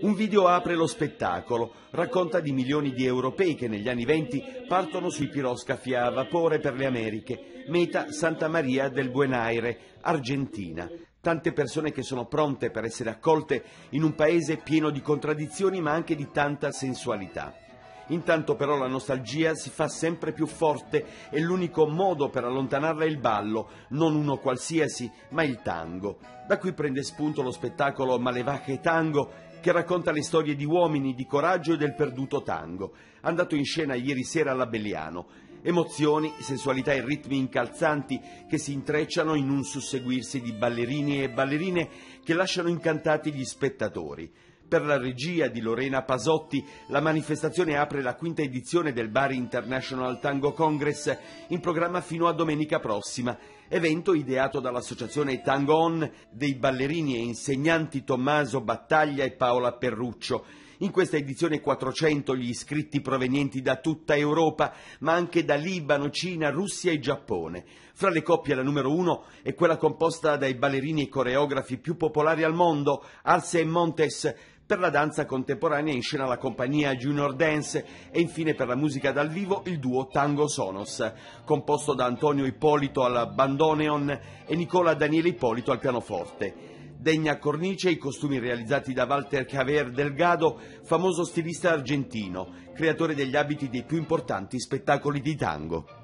Un video apre lo spettacolo, racconta di milioni di europei che negli anni venti partono sui piroscafi a vapore per le Americhe, meta Santa Maria del Buenaire, Argentina. Tante persone che sono pronte per essere accolte in un paese pieno di contraddizioni ma anche di tanta sensualità. Intanto però la nostalgia si fa sempre più forte e l'unico modo per allontanarla è il ballo, non uno qualsiasi, ma il tango. Da qui prende spunto lo spettacolo Malevache Tango che racconta le storie di uomini di coraggio e del perduto tango, andato in scena ieri sera alla Belliano. Emozioni, sensualità e ritmi incalzanti che si intrecciano in un susseguirsi di ballerini e ballerine che lasciano incantati gli spettatori. Per la regia di Lorena Pasotti, la manifestazione apre la quinta edizione del Bari International Tango Congress, in programma fino a domenica prossima. Evento ideato dall'associazione Tango On dei ballerini e insegnanti Tommaso Battaglia e Paola Perruccio. In questa edizione 400 gli iscritti provenienti da tutta Europa, ma anche da Libano, Cina, Russia e Giappone. Fra le coppie la numero uno è quella composta dai ballerini e coreografi più popolari al mondo, Arce e Montes, per la danza contemporanea in scena la compagnia Junior Dance e infine per la musica dal vivo il duo Tango Sonos, composto da Antonio Ippolito al bandoneon e Nicola Daniele Ippolito al pianoforte. Degna cornice i costumi realizzati da Walter Caver Delgado, famoso stilista argentino, creatore degli abiti dei più importanti spettacoli di tango.